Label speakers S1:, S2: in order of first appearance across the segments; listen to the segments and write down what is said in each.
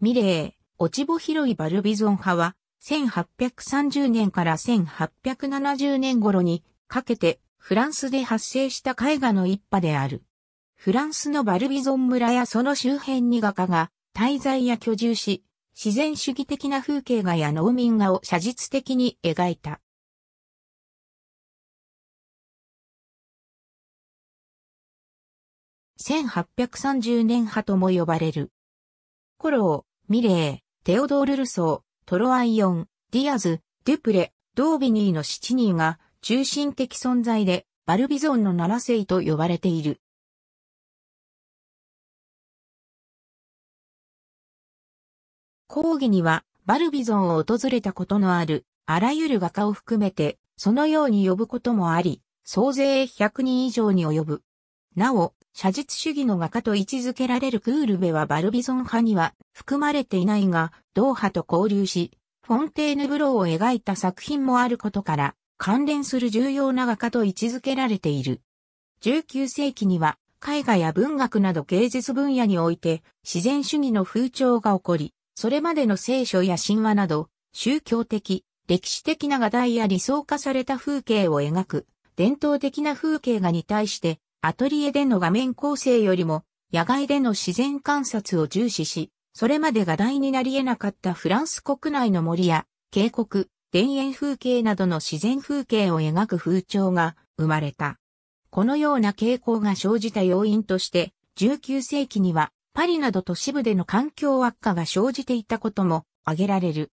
S1: ミレー、落ち穂広いバルビゾン
S2: 派は、1830年から1870年頃にかけてフランスで発生した絵画の一派である。フランスのバルビゾン村やその周辺に画家が滞在や居住し、自然主義的な風景画や農民画を写実的に描いた。
S3: 1830
S2: 年派とも呼ばれる。コロミレー、テオドール・ルソー、トロアイオン、ディアズ、デュプレ、ドービニーの7人が中心的存
S3: 在でバルビゾンの7世と呼ばれている。講義にはバルビゾ
S1: ン
S2: を訪れたことのあるあらゆる画家を含めてそのように呼ぶこともあり、総勢100人以上に及ぶ。なお、写実主義の画家と位置づけられるクールベはバルビゾン派には含まれていないが、ドーハと交流し、フォンテーヌブローを描いた作品もあることから、関連する重要な画家と位置づけられている。19世紀には、絵画や文学など芸術分野において、自然主義の風潮が起こり、それまでの聖書や神話など、宗教的、歴史的な画題や理想化された風景を描く、伝統的な風景画に対して、アトリエでの画面構成よりも、野外での自然観察を重視し、それまで画題になり得なかったフランス国内の森や、渓谷、田園風景などの自然風景を描く風潮が生まれた。このような傾向が生じた要因として、19世紀にはパリなど都市部での環境悪化が生じていたことも挙げられる。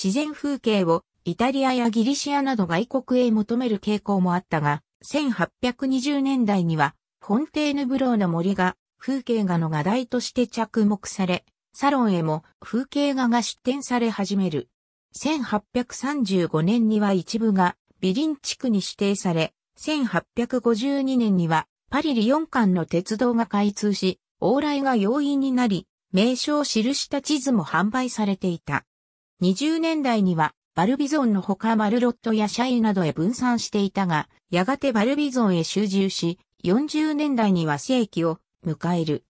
S2: 自然風景をイタリアやギリシアなど外国へ求める傾向もあったが、1820年代には、フォンテーヌブローの森が、風景画の画題として着目され、サロンへも風景画が出展され始める。1835年には一部がリ林地区に指定され、1852年にはパリリン間の鉄道が開通し、往来が容易になり、名称を記した地図も販売されていた。20年代にはバルビゾンのほかマルロットやシャイなどへ分散していたが、やがてバルビゾンへ集中し、40年代には世紀を迎える。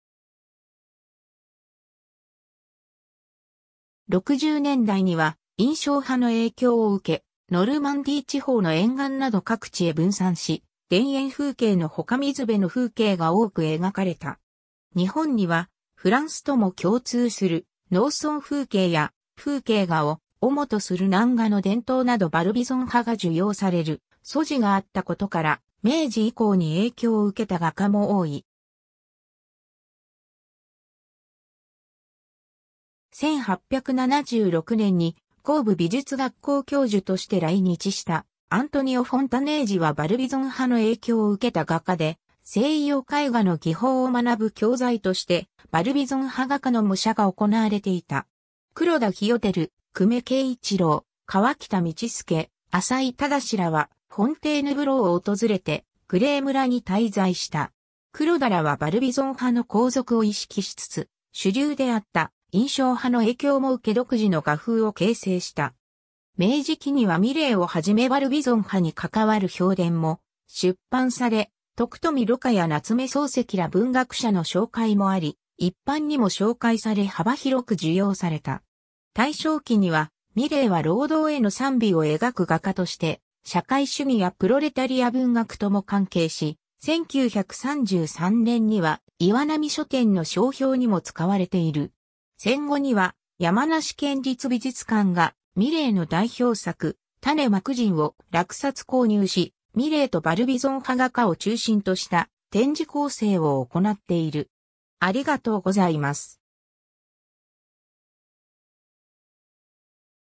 S1: 60年代には
S2: 印象派の影響を受け、ノルマンディ地方の沿岸など各地へ分散し、田園風景の他水辺の風景が多く描かれた。日本にはフランスとも共通する農村風景や風景画を主とする南画の伝統などバルビゾン派が受容される素地があったことから、明治以降に影響を受けた画家も多い。
S3: 1876年に
S2: 神戸美術学校教授として来日したアントニオ・フォンタネージはバルビゾン派の影響を受けた画家で、西洋絵画の技法を学ぶ教材として、バルビゾン派画家の模写が行われていた。黒田清照、久米圭一郎、川北道助、浅井忠らは、フォンテーヌブローを訪れて、グレー村に滞在した。黒田らはバルビゾン派の皇族を意識しつつ、主流であった印象派の影響も受け独自の画風を形成した。明治期にはミレーをはじめバルビゾン派に関わる評伝も出版され、徳富ロカや夏目漱石ら文学者の紹介もあり、一般にも紹介され幅広く受容された。大正期には、ミレーは労働への賛美を描く画家として、社会主義やプロレタリア文学とも関係し、1933年には岩波書店の商標にも使われている。戦後には山梨県立美術館がミレーの代表作、種幕人を落札購入し、ミレーとバルビゾン派画家を中心とした展示構成を行っている。ありが
S3: とうございます。